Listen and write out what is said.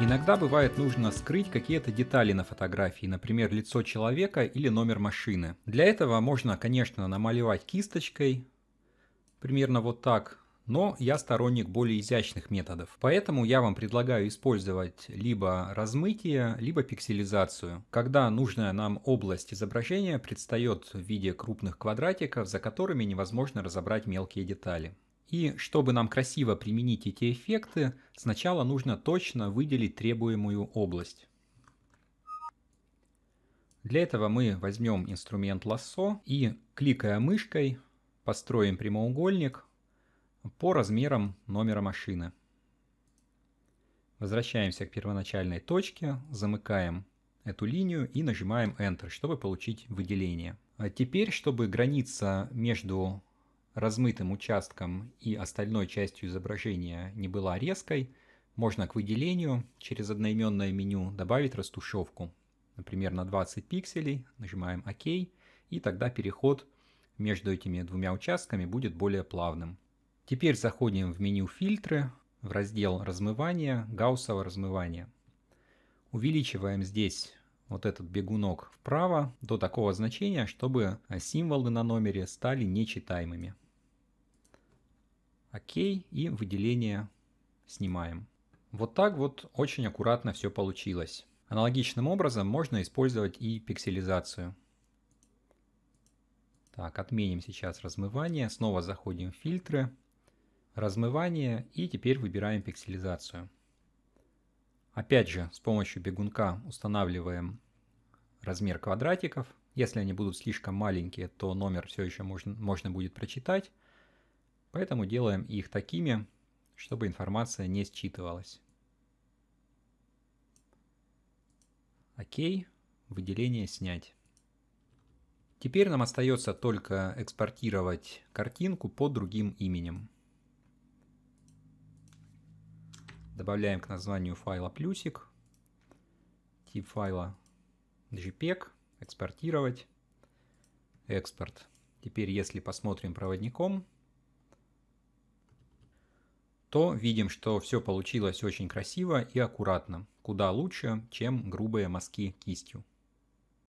Иногда бывает нужно скрыть какие-то детали на фотографии, например, лицо человека или номер машины. Для этого можно, конечно, намалевать кисточкой, примерно вот так, но я сторонник более изящных методов. Поэтому я вам предлагаю использовать либо размытие, либо пикселизацию, когда нужная нам область изображения предстает в виде крупных квадратиков, за которыми невозможно разобрать мелкие детали. И чтобы нам красиво применить эти эффекты, сначала нужно точно выделить требуемую область. Для этого мы возьмем инструмент лассо и, кликая мышкой, построим прямоугольник по размерам номера машины. Возвращаемся к первоначальной точке, замыкаем эту линию и нажимаем Enter, чтобы получить выделение. А теперь, чтобы граница между размытым участком и остальной частью изображения не была резкой, можно к выделению через одноименное меню добавить растушевку. Например, на 20 пикселей нажимаем ОК, и тогда переход между этими двумя участками будет более плавным. Теперь заходим в меню «Фильтры», в раздел «Размывание», «Гауссово размывание». Увеличиваем здесь вот этот бегунок вправо до такого значения, чтобы символы на номере стали нечитаемыми. Окей, и выделение снимаем. Вот так вот очень аккуратно все получилось. Аналогичным образом можно использовать и пикселизацию. Так, отменим сейчас размывание, снова заходим в фильтры, размывание и теперь выбираем пикселизацию. Опять же, с помощью бегунка устанавливаем размер квадратиков. Если они будут слишком маленькие, то номер все еще можно, можно будет прочитать. Поэтому делаем их такими, чтобы информация не считывалась. Окей, выделение снять. Теперь нам остается только экспортировать картинку под другим именем. Добавляем к названию файла плюсик, тип файла JPEG, экспортировать, экспорт. Теперь если посмотрим проводником, то видим, что все получилось очень красиво и аккуратно, куда лучше, чем грубые мазки кистью.